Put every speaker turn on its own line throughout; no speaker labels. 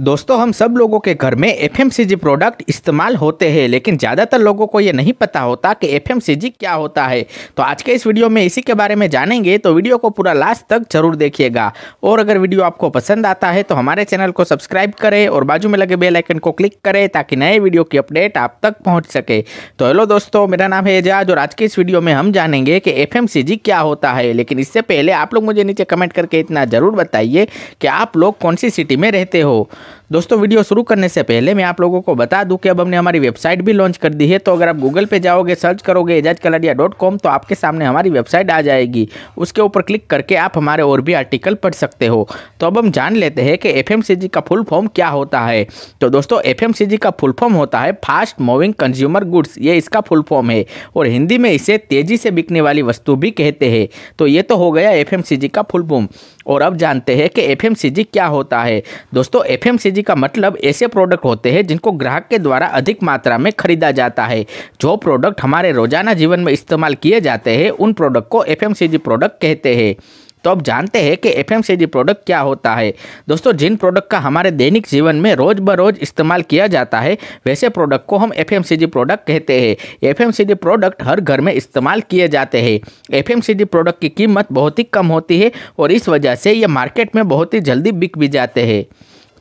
दोस्तों हम सब लोगों के घर में एफ प्रोडक्ट इस्तेमाल होते हैं लेकिन ज़्यादातर लोगों को ये नहीं पता होता कि एफ क्या होता है तो आज के इस वीडियो में इसी के बारे में जानेंगे तो वीडियो को पूरा लास्ट तक जरूर देखिएगा और अगर वीडियो आपको पसंद आता है तो हमारे चैनल को सब्सक्राइब करें और बाजू में लगे बेलाइकन को क्लिक करें ताकि नए वीडियो की अपडेट आप तक पहुँच सके तो हेलो दोस्तों मेरा नाम है एजाज और आज के इस वीडियो में हम जानेंगे कि एफ क्या होता है लेकिन इससे पहले आप लोग मुझे नीचे कमेंट करके इतना ज़रूर बताइए कि आप लोग कौन सी सिटी में रहते हो दोस्तों वीडियो शुरू करने से पहले मैं आप लोगों को बता दूं कि अब हमने हमारी वेबसाइट भी लॉन्च कर दी है तो अगर आप गूगल पे जाओगे सर्च करोगे एजाज कलाडिया डॉट कॉम तो आपके सामने हमारी वेबसाइट आ जाएगी उसके ऊपर क्लिक करके आप हमारे और भी आर्टिकल पढ़ सकते हो तो अब हम जान लेते हैं कि एफ का फुल फॉर्म क्या होता है तो दोस्तों एफ का फुल फॉर्म होता है फास्ट मूविंग कंज्यूमर गुड्स ये इसका फुल फॉर्म है और हिंदी में इसे तेज़ी से बिकने वाली वस्तु भी कहते हैं तो ये तो हो गया एफ का फुल फॉर्म और अब जानते हैं कि एफ क्या होता है दोस्तों एफ का मतलब ऐसे प्रोडक्ट होते हैं जिनको ग्राहक के द्वारा अधिक मात्रा में खरीदा जाता है जो प्रोडक्ट हमारे रोजाना जीवन में इस्तेमाल किए जाते हैं उन प्रोडक्ट को एफ प्रोडक्ट कहते हैं तो अब जानते हैं कि एफ प्रोडक्ट क्या होता है दोस्तों जिन प्रोडक्ट का हमारे दैनिक जीवन में रोज़ ब रोज इस्तेमाल किया जाता है वैसे प्रोडक्ट को हम एफ प्रोडक्ट कहते हैं एफ प्रोडक्ट हर घर में इस्तेमाल किए जाते हैं एफ प्रोडक्ट की कीमत बहुत ही कम होती है और इस वजह से ये मार्केट में बहुत ही जल्दी बिक भी जाते हैं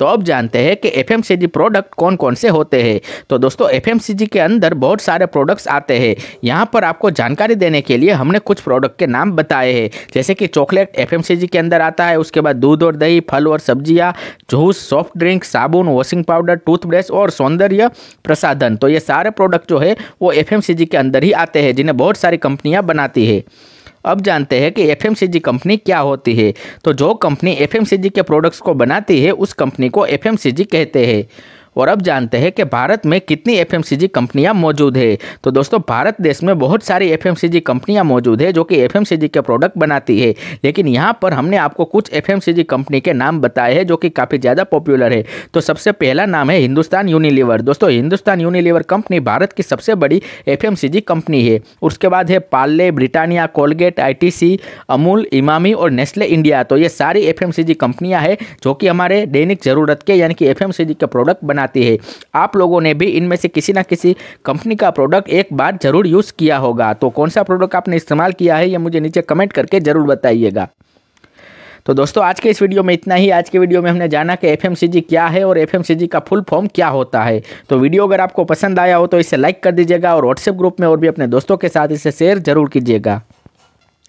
तो अब जानते हैं कि एफ प्रोडक्ट कौन कौन से होते हैं तो दोस्तों एफ के अंदर बहुत सारे प्रोडक्ट्स आते हैं यहाँ पर आपको जानकारी देने के लिए हमने कुछ प्रोडक्ट के नाम बताए हैं जैसे कि चॉकलेट एफ के अंदर आता है उसके बाद दूध और दही फल और सब्जियाँ जूस सॉफ्ट ड्रिंक साबुन वॉशिंग पाउडर टूथब्रश और सौंदर्य प्रसाधन तो ये सारे प्रोडक्ट जो है वो एफ के अंदर ही आते हैं जिन्हें बहुत सारी कंपनियाँ बनाती है अब जानते हैं कि एफ कंपनी क्या होती है तो जो कंपनी एफ के प्रोडक्ट्स को बनाती है उस कंपनी को एफ कहते हैं और अब जानते हैं कि भारत में कितनी एफ कंपनियां मौजूद है तो दोस्तों भारत देश में बहुत सारी एफ कंपनियां मौजूद है जो कि एफ के प्रोडक्ट बनाती है लेकिन यहाँ पर हमने आपको कुछ एफ कंपनी के नाम बताए हैं जो कि काफ़ी ज़्यादा पॉपुलर है तो सबसे पहला नाम है हिंदुस्तान यूनिलीवर दोस्तों हिंदुस्तान यूनिलीवर कंपनी भारत की सबसे बड़ी एफ कंपनी है उसके बाद है पार्ले ब्रिटानिया कोलगेट आई अमूल इमामी और नेस्ले इंडिया तो ये सारी एफ कंपनियां हैं जो कि हमारे दैनिक ज़रूरत के यानी कि एफ के प्रोडक्ट बनाते आती है आप लोगों ने भी इनमें से किसी ना किसी कंपनी का प्रोडक्ट एक बार ज़रूर यूज़ किया होगा तो कौन सा प्रोडक्ट आपने इस्तेमाल किया है ये मुझे नीचे कमेंट करके ज़रूर बताइएगा तो दोस्तों आज के इस वीडियो में इतना ही आज के वीडियो में हमने जाना कि एफ क्या है और एफ का फुल फॉर्म क्या होता है तो वीडियो अगर आपको पसंद आया हो तो इसे लाइक कर दीजिएगा और व्हाट्सएप ग्रुप में और भी अपने दोस्तों के साथ इसे शेयर जरूर कीजिएगा